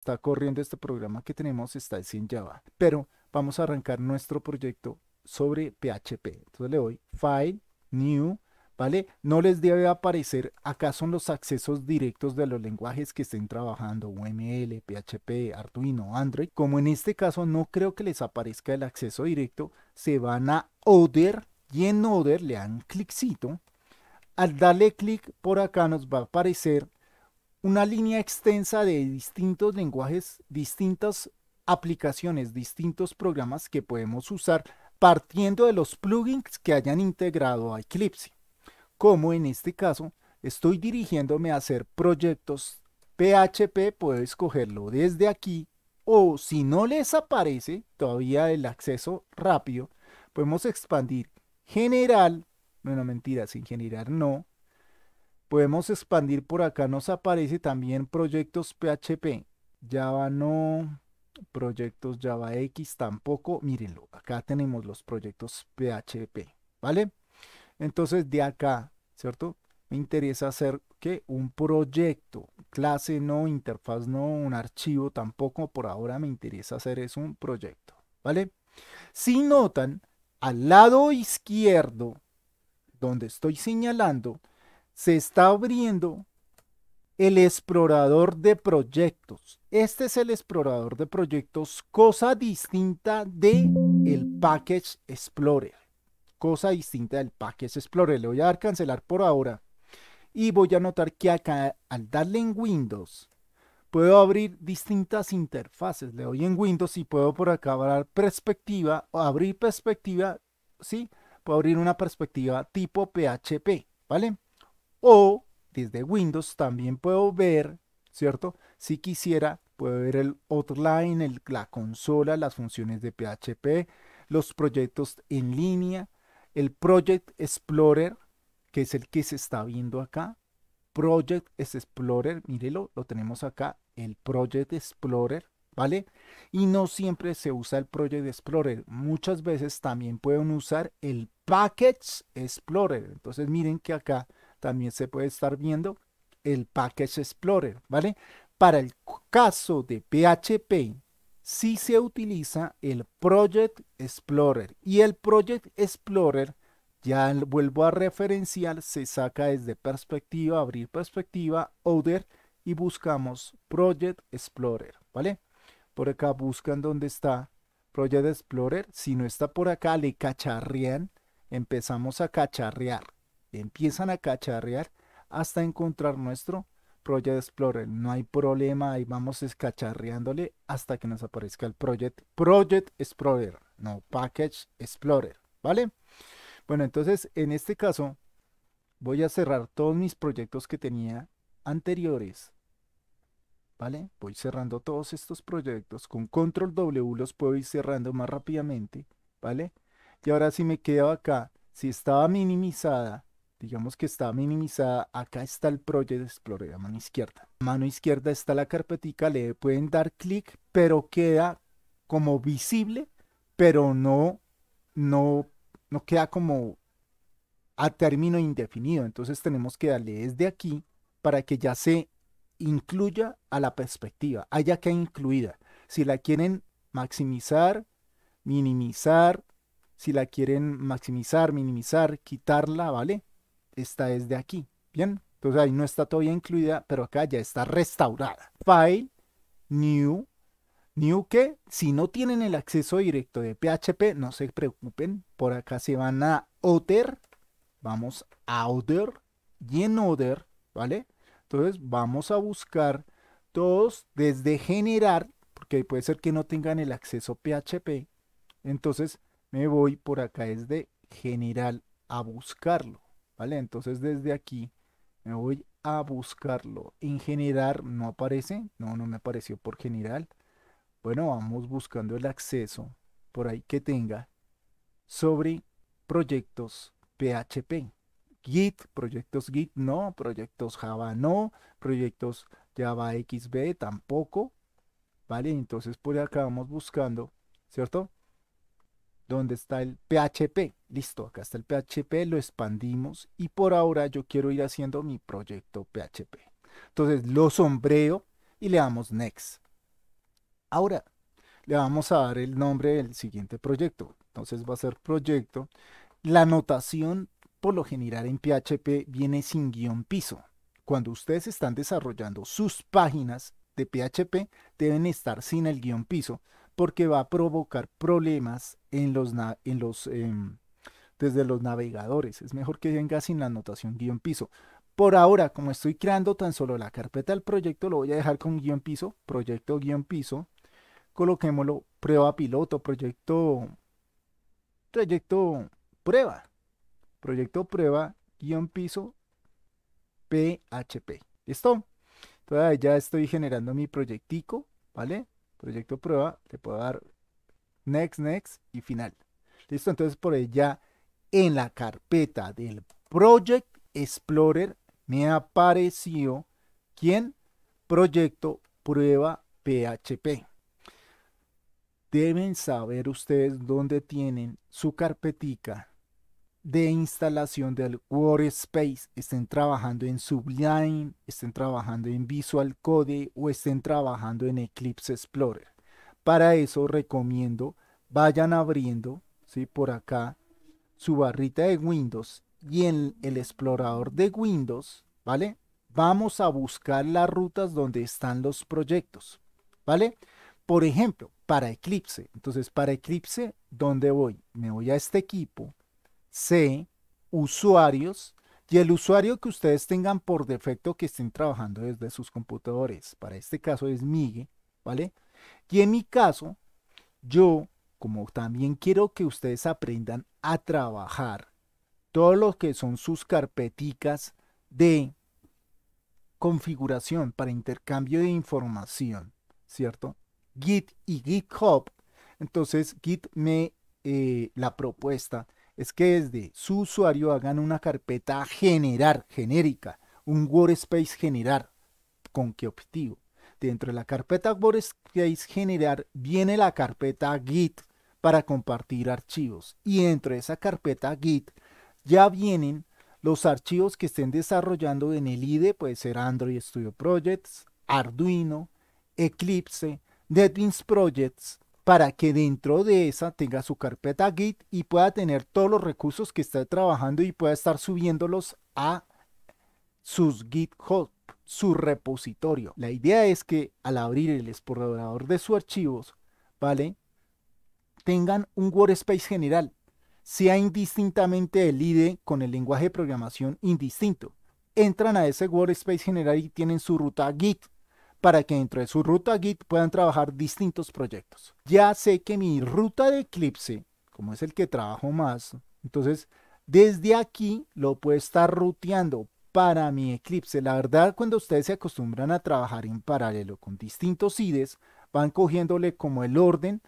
está corriendo este programa que tenemos está en Java. Pero vamos a arrancar nuestro proyecto sobre PHP. Entonces le doy File, New, ¿vale? No les debe aparecer, acá son los accesos directos de los lenguajes que estén trabajando, UML, PHP, Arduino, Android. Como en este caso no creo que les aparezca el acceso directo, se van a Other y en Other le dan cliccito. Al darle clic por acá nos va a aparecer una línea extensa de distintos lenguajes, distintas aplicaciones, distintos programas que podemos usar partiendo de los plugins que hayan integrado a Eclipse. Como en este caso, estoy dirigiéndome a hacer proyectos PHP, puedo escogerlo desde aquí o si no les aparece todavía el acceso rápido, podemos expandir general, bueno, mentira, sin generar no, Podemos expandir por acá, nos aparece también proyectos PHP, Java no, proyectos Java X tampoco, mírenlo, acá tenemos los proyectos PHP, ¿vale? Entonces de acá, ¿cierto? Me interesa hacer que un proyecto, clase no, interfaz no, un archivo tampoco, por ahora me interesa hacer es un proyecto, ¿vale? Si notan, al lado izquierdo, donde estoy señalando, se está abriendo el explorador de proyectos. Este es el explorador de proyectos, cosa distinta de el Package Explorer. Cosa distinta del Package Explorer. Le voy a dar cancelar por ahora. Y voy a notar que acá, al darle en Windows, puedo abrir distintas interfaces. Le doy en Windows y puedo por acá abrir perspectiva, o abrir perspectiva, ¿sí? Puedo abrir una perspectiva tipo PHP, ¿vale? O desde Windows también puedo ver, ¿cierto? Si quisiera, puedo ver el outline, la consola, las funciones de PHP, los proyectos en línea, el Project Explorer, que es el que se está viendo acá. Project Explorer, mírelo, lo tenemos acá, el Project Explorer, ¿vale? Y no siempre se usa el Project Explorer, muchas veces también pueden usar el Package Explorer. Entonces miren que acá también se puede estar viendo el Package Explorer, ¿vale? Para el caso de PHP, sí se utiliza el Project Explorer y el Project Explorer, ya vuelvo a referenciar, se saca desde perspectiva, abrir perspectiva, Other, y buscamos Project Explorer, ¿vale? Por acá buscan dónde está Project Explorer, si no está por acá le cacharrean, empezamos a cacharrear, empiezan a cacharrear hasta encontrar nuestro Project Explorer. No hay problema, ahí vamos escacharreándole hasta que nos aparezca el Project, Project Explorer, no Package Explorer, ¿vale? Bueno, entonces en este caso voy a cerrar todos mis proyectos que tenía anteriores, ¿vale? Voy cerrando todos estos proyectos, con Control W los puedo ir cerrando más rápidamente, ¿vale? Y ahora si me quedo acá, si estaba minimizada, digamos que está minimizada, acá está el Project Explorer a mano izquierda. A mano izquierda está la carpetica, le pueden dar clic, pero queda como visible, pero no, no, no queda como a término indefinido. Entonces tenemos que darle desde aquí para que ya se incluya a la perspectiva, haya que incluida. Si la quieren maximizar, minimizar, si la quieren maximizar, minimizar, quitarla, ¿vale? Está desde aquí. Bien, entonces ahí no está todavía incluida, pero acá ya está restaurada. File, New, New que si no tienen el acceso directo de PHP, no se preocupen. Por acá se van a Other, vamos a Other y en Other, ¿vale? Entonces vamos a buscar todos desde generar, porque puede ser que no tengan el acceso PHP. Entonces me voy por acá desde general a buscarlo. ¿vale? Entonces desde aquí me voy a buscarlo. En general no aparece, no, no me apareció por general. Bueno, vamos buscando el acceso por ahí que tenga sobre proyectos PHP. Git, proyectos Git no, proyectos Java no, proyectos Java XB tampoco. Vale, entonces por acá vamos buscando, ¿cierto? donde está el PHP. Listo, acá está el PHP, lo expandimos y por ahora yo quiero ir haciendo mi proyecto PHP. Entonces lo sombreo y le damos Next. Ahora le vamos a dar el nombre del siguiente proyecto. Entonces va a ser proyecto. La notación por lo general en PHP viene sin guión piso. Cuando ustedes están desarrollando sus páginas de PHP deben estar sin el guión piso porque va a provocar problemas en los, em, desde los navegadores. Es mejor que venga sin la anotación guión piso. Por ahora, como estoy creando tan solo la carpeta del proyecto, lo voy a dejar con guión piso, proyecto guión piso. Coloquémoslo prueba piloto, proyecto, proyecto prueba, proyecto prueba guión piso PHP. ¿Listo? Entonces ya estoy generando mi proyectico, ¿vale? proyecto prueba, le puedo dar next, next y final. Listo, entonces por ahí ya en la carpeta del Project Explorer me apareció ¿quién? Proyecto prueba PHP. Deben saber ustedes dónde tienen su carpetica de instalación del workspace, estén trabajando en Sublime, estén trabajando en Visual Code o estén trabajando en Eclipse Explorer. Para eso recomiendo vayan abriendo ¿sí? por acá su barrita de Windows y en el explorador de Windows, ¿vale? Vamos a buscar las rutas donde están los proyectos, ¿vale? Por ejemplo, para Eclipse. Entonces, para Eclipse, ¿dónde voy? Me voy a este equipo, C, usuarios, y el usuario que ustedes tengan por defecto que estén trabajando desde sus computadores. Para este caso es Miguel, ¿vale? Y en mi caso, yo, como también quiero que ustedes aprendan a trabajar todo lo que son sus carpeticas de configuración para intercambio de información, ¿cierto? Git y GitHub. Entonces, Git me, eh, la propuesta es que desde su usuario hagan una carpeta generar, genérica, un workspace generar. ¿Con qué objetivo? Dentro de la carpeta workspace generar viene la carpeta git para compartir archivos. Y dentro de esa carpeta git ya vienen los archivos que estén desarrollando en el IDE, puede ser Android Studio Projects, Arduino, Eclipse, NetBeans Projects, para que dentro de esa tenga su carpeta Git y pueda tener todos los recursos que está trabajando y pueda estar subiéndolos a sus GitHub, su repositorio. La idea es que al abrir el explorador de sus archivos, ¿vale? Tengan un workspace general, sea indistintamente el IDE con el lenguaje de programación indistinto. Entran a ese workspace general y tienen su ruta Git para que dentro de su ruta Git puedan trabajar distintos proyectos. Ya sé que mi ruta de Eclipse, como es el que trabajo más, entonces desde aquí lo puedo estar ruteando para mi Eclipse. La verdad, cuando ustedes se acostumbran a trabajar en paralelo con distintos IDEs, van cogiéndole como el orden.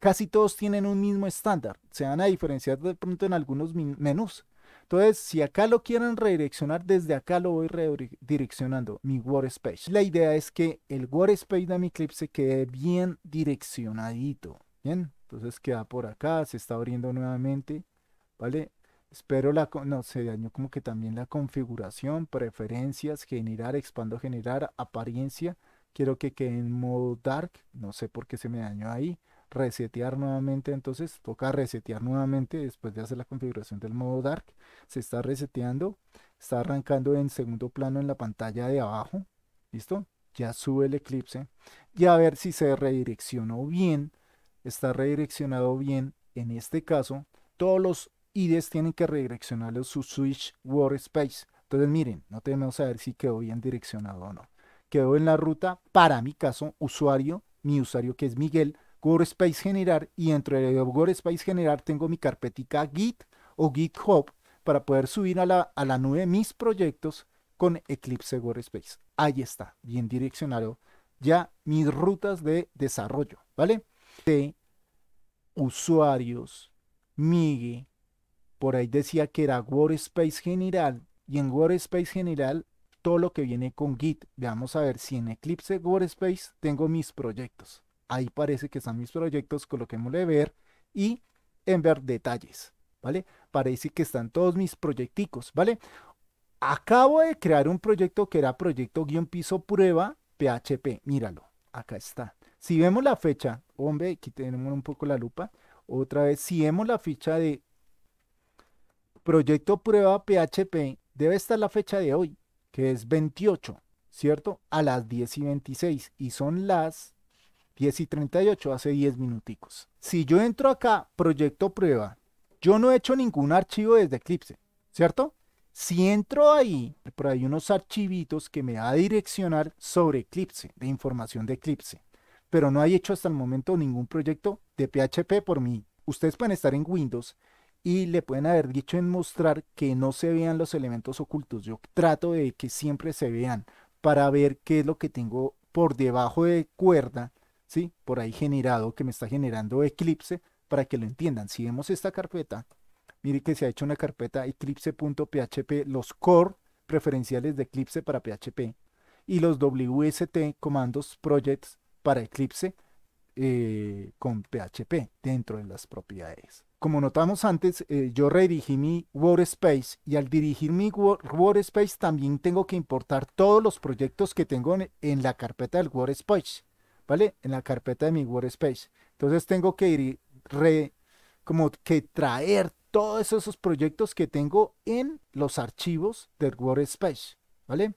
Casi todos tienen un mismo estándar. Se van a diferenciar de pronto en algunos menús, entonces, si acá lo quieren redireccionar, desde acá lo voy redireccionando, mi workspace. La idea es que el workspace de mi clip se quede bien direccionadito. Bien, entonces queda por acá, se está abriendo nuevamente, ¿vale? Espero la... No, se dañó como que también la configuración, preferencias, generar, expando, generar, apariencia. Quiero que quede en modo dark, no sé por qué se me dañó ahí resetear nuevamente, entonces toca resetear nuevamente después de hacer la configuración del modo dark, se está reseteando, está arrancando en segundo plano en la pantalla de abajo, ¿listo? Ya sube el eclipse y a ver si se redireccionó bien, está redireccionado bien, en este caso todos los IDs e tienen que redireccionar su switch workspace, entonces miren, no tenemos a ver si quedó bien direccionado o no. Quedó en la ruta, para mi caso, usuario, mi usuario que es Miguel, workspace Space Generar y dentro de Space Generar tengo mi carpetica Git o GitHub para poder subir a la, nube mis proyectos con Eclipse Workspace. Ahí está, bien direccionado ya mis rutas de desarrollo, ¿vale? usuarios, migue por ahí decía que era Workspace General y en Workspace General todo lo que viene con Git. Veamos a ver si en Eclipse Workspace tengo mis proyectos. Ahí parece que están mis proyectos, coloquémosle ver y en ver detalles, ¿vale? Parece que están todos mis proyecticos, ¿vale? Acabo de crear un proyecto que era proyecto guión piso prueba PHP, míralo, acá está. Si vemos la fecha, hombre, aquí tenemos un poco la lupa, otra vez, si vemos la ficha de proyecto prueba PHP, debe estar la fecha de hoy, que es 28, ¿cierto? A las 10 y 26 y son las 10 y 38, hace 10 minuticos. Si yo entro acá, proyecto prueba, yo no he hecho ningún archivo desde Eclipse, ¿cierto? Si entro ahí, por ahí unos archivitos que me va a direccionar sobre Eclipse, de información de Eclipse. Pero no hay hecho hasta el momento ningún proyecto de PHP por mí. Ustedes pueden estar en Windows y le pueden haber dicho en mostrar que no se vean los elementos ocultos. Yo trato de que siempre se vean para ver qué es lo que tengo por debajo de cuerda ¿sí? Por ahí generado, que me está generando Eclipse, para que lo entiendan. Si vemos esta carpeta, mire que se ha hecho una carpeta eclipse.php, los core preferenciales de Eclipse para PHP y los WST comandos projects para Eclipse eh, con PHP dentro de las propiedades. Como notamos antes, eh, yo redirigí mi workspace y al dirigir mi workspace también tengo que importar todos los proyectos que tengo en, en la carpeta del workspace. ¿vale? En la carpeta de mi workspace. Entonces tengo que ir re, como que traer todos esos, proyectos que tengo en los archivos del workspace, ¿vale?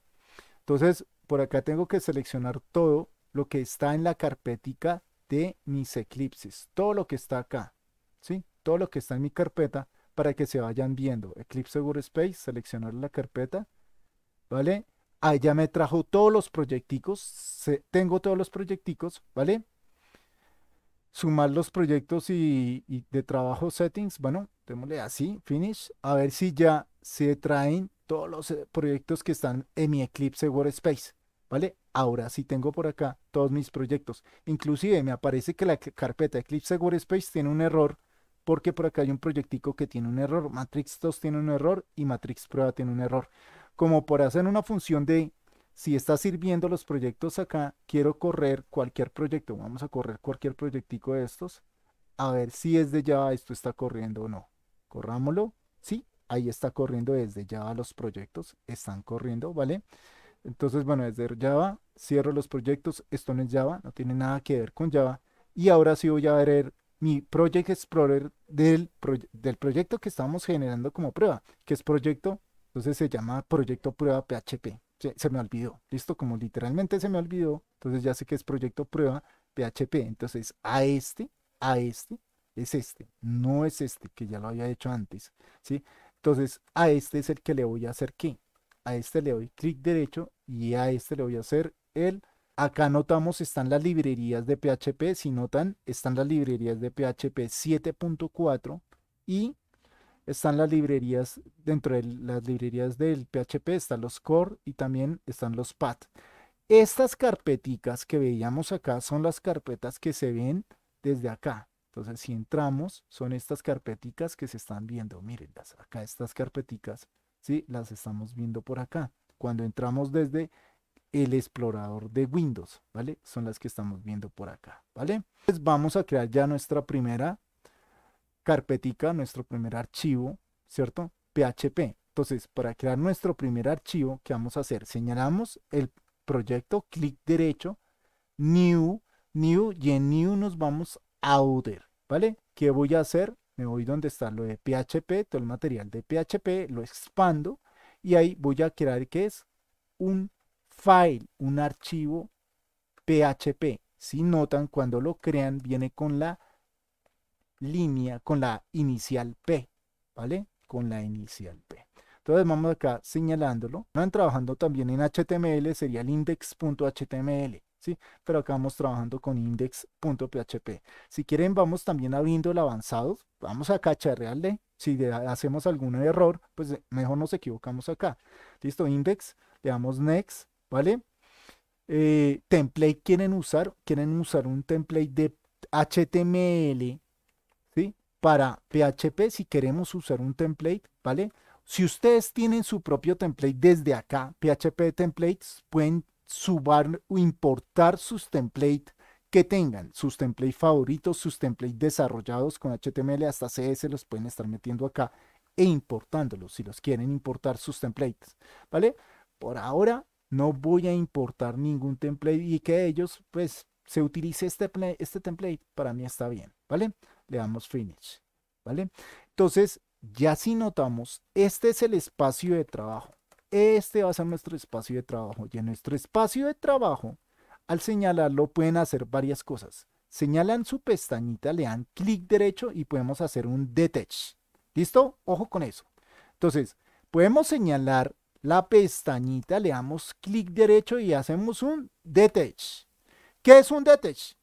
Entonces por acá tengo que seleccionar todo lo que está en la carpetica de mis eclipses, todo lo que está acá, ¿sí? Todo lo que está en mi carpeta para que se vayan viendo. Eclipse workspace, seleccionar la carpeta, ¿vale? ya me trajo todos los proyecticos, tengo todos los proyecticos, ¿vale? Sumar los proyectos y, de trabajo settings, bueno, démosle así, finish, a ver si ya se traen todos los eh, proyectos que están en mi Eclipse Workspace, ¿vale? Ahora sí tengo por acá todos mis proyectos. Inclusive me aparece que la carpeta Eclipse Workspace tiene un error porque por acá hay un proyectico que tiene un error, Matrix 2 tiene un error y Matrix Prueba tiene un error como por hacer una función de si está sirviendo los proyectos acá, quiero correr cualquier proyecto, vamos a correr cualquier proyectico de estos, a ver si es de Java esto está corriendo o no. Corrámoslo, sí, ahí está corriendo desde Java los proyectos, están corriendo, ¿vale? Entonces, bueno, desde Java, cierro los proyectos, esto no es Java, no tiene nada que ver con Java, y ahora sí voy a ver mi Project Explorer del, del proyecto que estamos generando como prueba, que es proyecto entonces se llama Proyecto Prueba PHP. Se, me olvidó, listo, como literalmente se me olvidó, entonces ya sé que es Proyecto Prueba PHP. Entonces a este, a este, es este, no es este que ya lo había hecho antes, ¿sí? Entonces a este es el que le voy a hacer qué. A este le doy clic derecho y a este le voy a hacer el... Acá notamos están las librerías de PHP, si notan están las librerías de PHP 7.4 y están las librerías, dentro de las librerías del PHP están los core y también están los path. Estas carpeticas que veíamos acá son las carpetas que se ven desde acá. Entonces, si entramos, son estas carpeticas que se están viendo. Mírenlas, acá estas carpeticas, ¿sí? Las estamos viendo por acá. Cuando entramos desde el explorador de Windows, ¿vale? Son las que estamos viendo por acá, ¿vale? entonces vamos a crear ya nuestra primera carpetica, nuestro primer archivo, ¿cierto? PHP. Entonces, para crear nuestro primer archivo, ¿qué vamos a hacer? Señalamos el proyecto, clic derecho, New, New, y en New nos vamos a Outer, ¿vale? ¿Qué voy a hacer? Me voy donde está lo de PHP, todo el material de PHP, lo expando, y ahí voy a crear que es un file, un archivo PHP. Si notan, cuando lo crean, viene con la línea con la inicial P, ¿vale? Con la inicial P. Entonces vamos acá señalándolo. Van trabajando también en HTML, sería el index.html. ¿Sí? Pero acá vamos trabajando con index.php. Si quieren, vamos también a Windows avanzado. Vamos a cacharrearle. Si hacemos algún error, pues eh, mejor nos equivocamos acá. Listo, index, le damos next, ¿vale? Eh, template quieren usar, quieren usar un template de HTML para PHP si queremos usar un template, ¿vale? Si ustedes tienen su propio template desde acá, PHP Templates, pueden subar o importar sus templates que tengan, sus templates favoritos, sus templates desarrollados con HTML hasta CS, los pueden estar metiendo acá e importándolos si los quieren importar sus templates, ¿vale? Por ahora no voy a importar ningún template y que ellos pues se utilice este, este template, para mí está bien, ¿vale? Le damos Finish, ¿vale? Entonces, ya si notamos, este es el espacio de trabajo. Este va a ser nuestro espacio de trabajo. Y en nuestro espacio de trabajo, al señalarlo, pueden hacer varias cosas. Señalan su pestañita, le dan clic derecho y podemos hacer un detach. ¿Listo? Ojo con eso. Entonces, podemos señalar la pestañita, le damos clic derecho y hacemos un detach. ¿Qué es un Detach?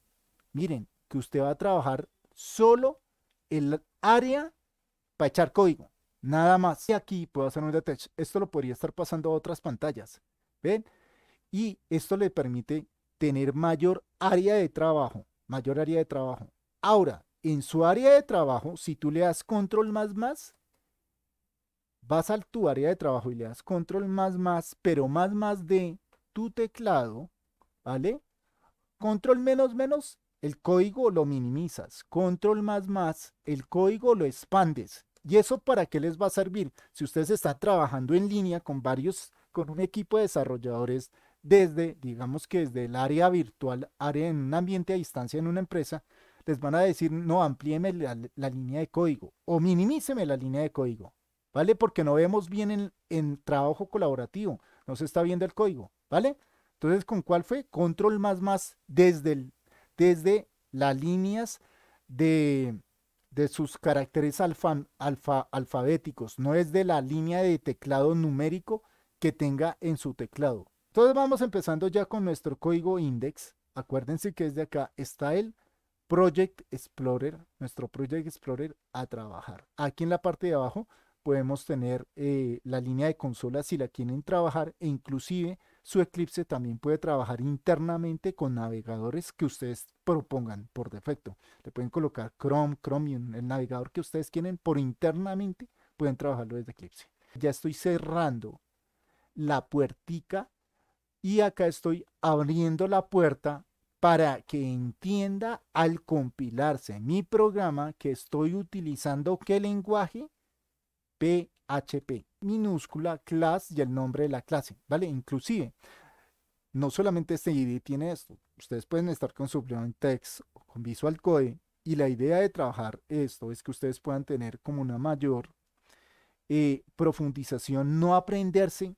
Miren, que usted va a trabajar solo el área para echar código, nada más. Y aquí puedo hacer un Detach. Esto lo podría estar pasando a otras pantallas. ¿Ven? Y esto le permite tener mayor área de trabajo, mayor área de trabajo. Ahora, en su área de trabajo, si tú le das control más más, vas a tu área de trabajo y le das control más más, pero más más de tu teclado, ¿vale? Control menos menos, el código lo minimizas. Control más más, el código lo expandes. ¿Y eso para qué les va a servir? Si ustedes están trabajando en línea con varios, con un equipo de desarrolladores desde, digamos que desde el área virtual, área en un ambiente a distancia en una empresa, les van a decir, no, amplíeme la, línea de código o minimíceme la línea de código, ¿vale? Porque no vemos bien en, en trabajo colaborativo, no se está viendo el código, ¿vale? Entonces, ¿con cuál fue? Control más más desde, desde las líneas de, de sus caracteres alfa, alfabéticos, no es de la línea de teclado numérico que tenga en su teclado. Entonces vamos empezando ya con nuestro código index. Acuérdense que desde acá está el Project Explorer, nuestro Project Explorer a trabajar. Aquí en la parte de abajo podemos tener eh, la línea de consola si la quieren trabajar e inclusive su Eclipse también puede trabajar internamente con navegadores que ustedes propongan por defecto. Le pueden colocar Chrome, Chromium, el navegador que ustedes quieren, por internamente pueden trabajarlo desde Eclipse. Ya estoy cerrando la puertica y acá estoy abriendo la puerta para que entienda al compilarse mi programa que estoy utilizando qué lenguaje PHP minúscula class y el nombre de la clase, ¿vale? Inclusive, no solamente este ID tiene esto, ustedes pueden estar con Sublime Text o con Visual Code y la idea de trabajar esto es que ustedes puedan tener como una mayor eh, profundización, no aprenderse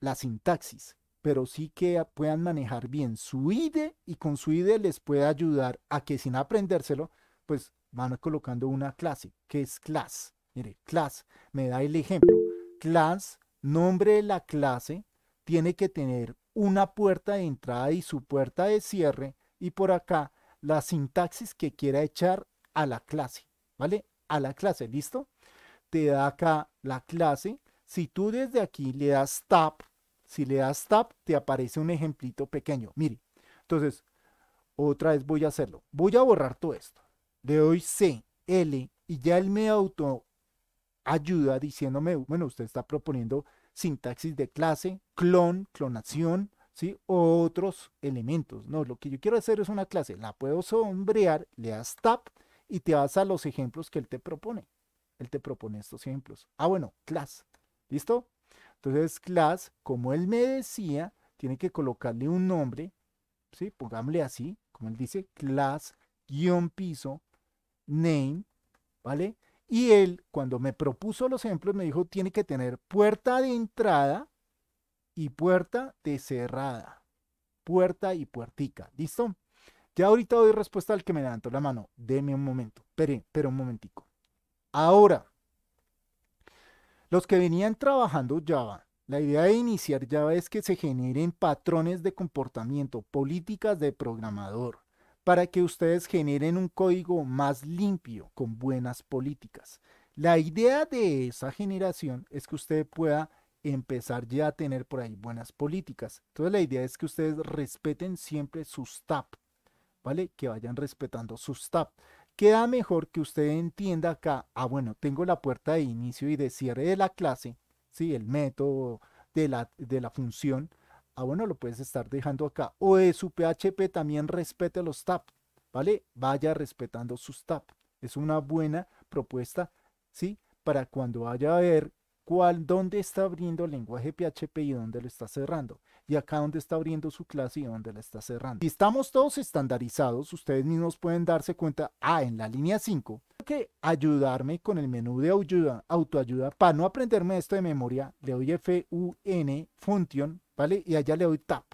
la sintaxis, pero sí que puedan manejar bien su ID y con su ID les puede ayudar a que sin aprendérselo, pues van colocando una clase, que es class. Mire, class, me da el ejemplo. Class, nombre de la clase, tiene que tener una puerta de entrada y su puerta de cierre y por acá la sintaxis que quiera echar a la clase, ¿vale? A la clase, ¿listo? Te da acá la clase. Si tú desde aquí le das tab, si le das tab, te aparece un ejemplito pequeño. Mire, entonces, otra vez voy a hacerlo. Voy a borrar todo esto. Le doy C, L y ya él me auto ayuda diciéndome, bueno, usted está proponiendo sintaxis de clase, clon, clonación, ¿sí? O otros elementos. No, lo que yo quiero hacer es una clase. La puedo sombrear, le das tab y te vas a los ejemplos que él te propone. Él te propone estos ejemplos. Ah, bueno, class. ¿Listo? Entonces, class, como él me decía, tiene que colocarle un nombre, ¿sí? Pongámosle así, como él dice, class, guión piso, name, ¿vale? Y él, cuando me propuso los ejemplos, me dijo, tiene que tener puerta de entrada y puerta de cerrada. Puerta y puertica. ¿Listo? Ya ahorita doy respuesta al que me levantó la mano. Deme un momento. Espere, pero un momentico. Ahora, los que venían trabajando Java, la idea de iniciar Java es que se generen patrones de comportamiento, políticas de programador para que ustedes generen un código más limpio, con buenas políticas. La idea de esa generación es que usted pueda empezar ya a tener por ahí buenas políticas. Entonces la idea es que ustedes respeten siempre sus TAP, ¿vale? Que vayan respetando sus TAP. Queda mejor que usted entienda acá, ah bueno, tengo la puerta de inicio y de cierre de la clase, ¿sí? El método de la, de la función, ah, bueno, lo puedes estar dejando acá. O es su PHP también respete los tab, ¿vale? Vaya respetando sus tab. Es una buena propuesta, ¿sí? Para cuando vaya a ver cuál, dónde está abriendo el lenguaje PHP y dónde lo está cerrando. Y acá dónde está abriendo su clase y dónde la está cerrando. Si estamos todos estandarizados, ustedes mismos pueden darse cuenta, ah, en la línea 5, que ayudarme con el menú de ayuda, autoayuda, para no aprenderme esto de memoria, le doy F-U-N, function, ¿vale? Y allá le doy tap,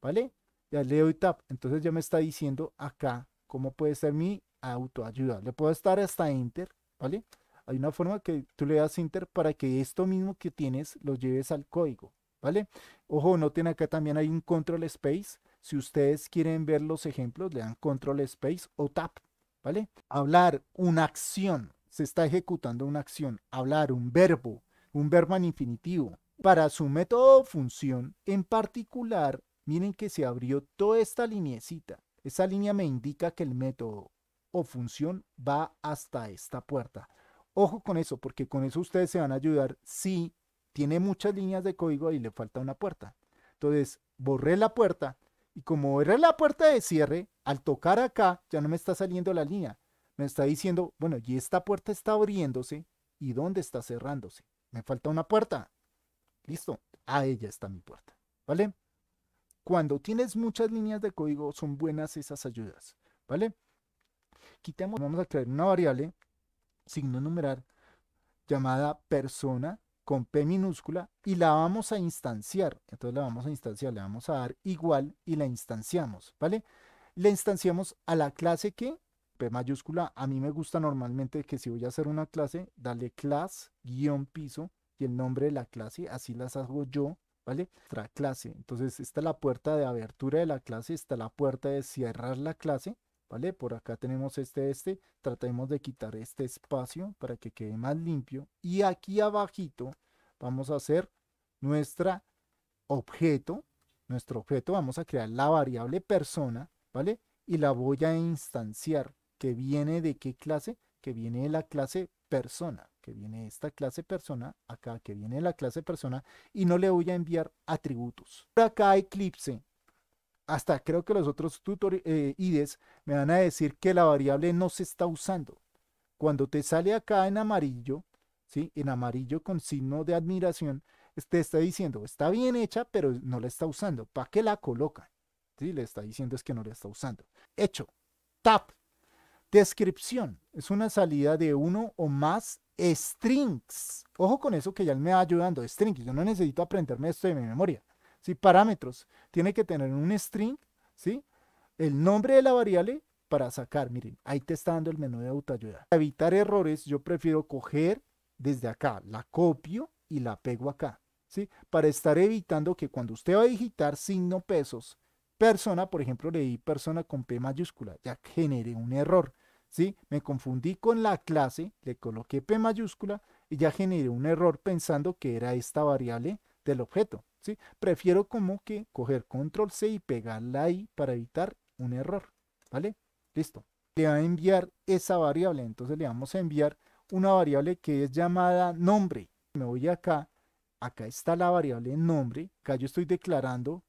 ¿vale? Ya le doy tap. Entonces ya me está diciendo acá cómo puede ser mi autoayuda. Le puedo estar hasta enter, ¿vale? Hay una forma que tú le das enter para que esto mismo que tienes lo lleves al código, ¿vale? Ojo, noten acá también hay un control space. Si ustedes quieren ver los ejemplos, le dan control space o tap, ¿vale? Hablar una acción, se está ejecutando una acción. Hablar un verbo, un verbo en infinitivo, para su método o función en particular, miren que se abrió toda esta lineecita. Esa línea me indica que el método o función va hasta esta puerta. Ojo con eso, porque con eso ustedes se van a ayudar si tiene muchas líneas de código y le falta una puerta. Entonces, borré la puerta y como borré la puerta de cierre, al tocar acá ya no me está saliendo la línea. Me está diciendo, bueno, y esta puerta está abriéndose y dónde está cerrándose. Me falta una puerta. Listo, a ella está mi puerta, ¿vale? Cuando tienes muchas líneas de código, son buenas esas ayudas, ¿vale? Quitemos, vamos a crear una variable, signo numeral, llamada persona con P minúscula y la vamos a instanciar. Entonces la vamos a instanciar, le vamos a dar igual y la instanciamos, ¿vale? La instanciamos a la clase que, P mayúscula, a mí me gusta normalmente que si voy a hacer una clase, dale class-piso y el nombre de la clase, así las hago yo, ¿vale? Nuestra clase. Entonces, esta es la puerta de abertura de la clase, está la puerta de cerrar la clase, ¿vale? Por acá tenemos este, este. Tratemos de quitar este espacio para que quede más limpio. Y aquí abajito vamos a hacer nuestro objeto, nuestro objeto, vamos a crear la variable persona, ¿vale? Y la voy a instanciar, que viene de qué clase, que viene de la clase persona que viene esta clase persona, acá que viene la clase persona, y no le voy a enviar atributos. Por acá Eclipse, hasta creo que los otros tutoriales eh, me van a decir que la variable no se está usando. Cuando te sale acá en amarillo, ¿sí? en amarillo con signo de admiración, te está diciendo, está bien hecha, pero no la está usando. ¿Para qué la coloca? ¿Sí? Le está diciendo es que no la está usando. Hecho. Tap. Descripción. Es una salida de uno o más strings. Ojo con eso que ya él me va ayudando. Strings, yo no necesito aprenderme esto de mi memoria. si, Parámetros, tiene que tener un string, ¿sí? El nombre de la variable para sacar. Miren, ahí te está dando el menú de autoayuda. Para evitar errores, yo prefiero coger desde acá, la copio y la pego acá, ¿sí? Para estar evitando que cuando usted va a digitar signo pesos, persona, por ejemplo, le di persona con P mayúscula, ya genere un error. Me confundí con la clase, le coloqué P mayúscula y ya generé un error pensando que era esta variable del objeto, ¿sí? Prefiero como que coger control C y pegarla ahí para evitar un error, ¿vale? Listo. Le va a enviar esa variable, entonces le vamos a enviar una variable que es llamada nombre. Me voy acá, acá está la variable nombre, acá yo estoy declarando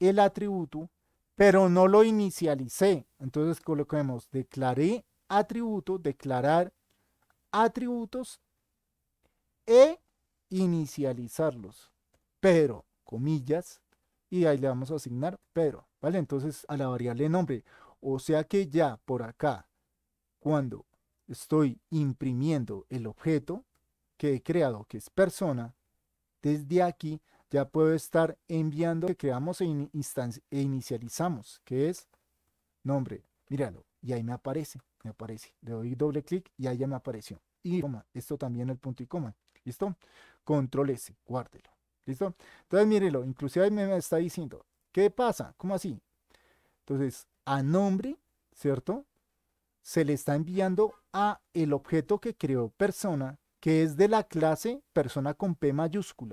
el atributo pero no lo inicialicé. Entonces coloquemos declaré atributo, declarar atributos e inicializarlos. Pero, comillas, y ahí le vamos a asignar pero, ¿vale? Entonces a la variable nombre. O sea que ya por acá, cuando estoy imprimiendo el objeto que he creado, que es persona, desde aquí ya puedo estar enviando que creamos e, e, inicializamos, que es nombre. Míralo, y ahí me aparece, me aparece. Le doy doble clic y ahí ya me apareció. Y coma, esto también el punto y coma. ¿Listo? Control S, guárdelo. ¿Listo? Entonces, mírelo, inclusive me está diciendo, ¿qué pasa? ¿Cómo así? Entonces, a nombre, ¿cierto? Se le está enviando a el objeto que creó persona, que es de la clase persona con P mayúscula.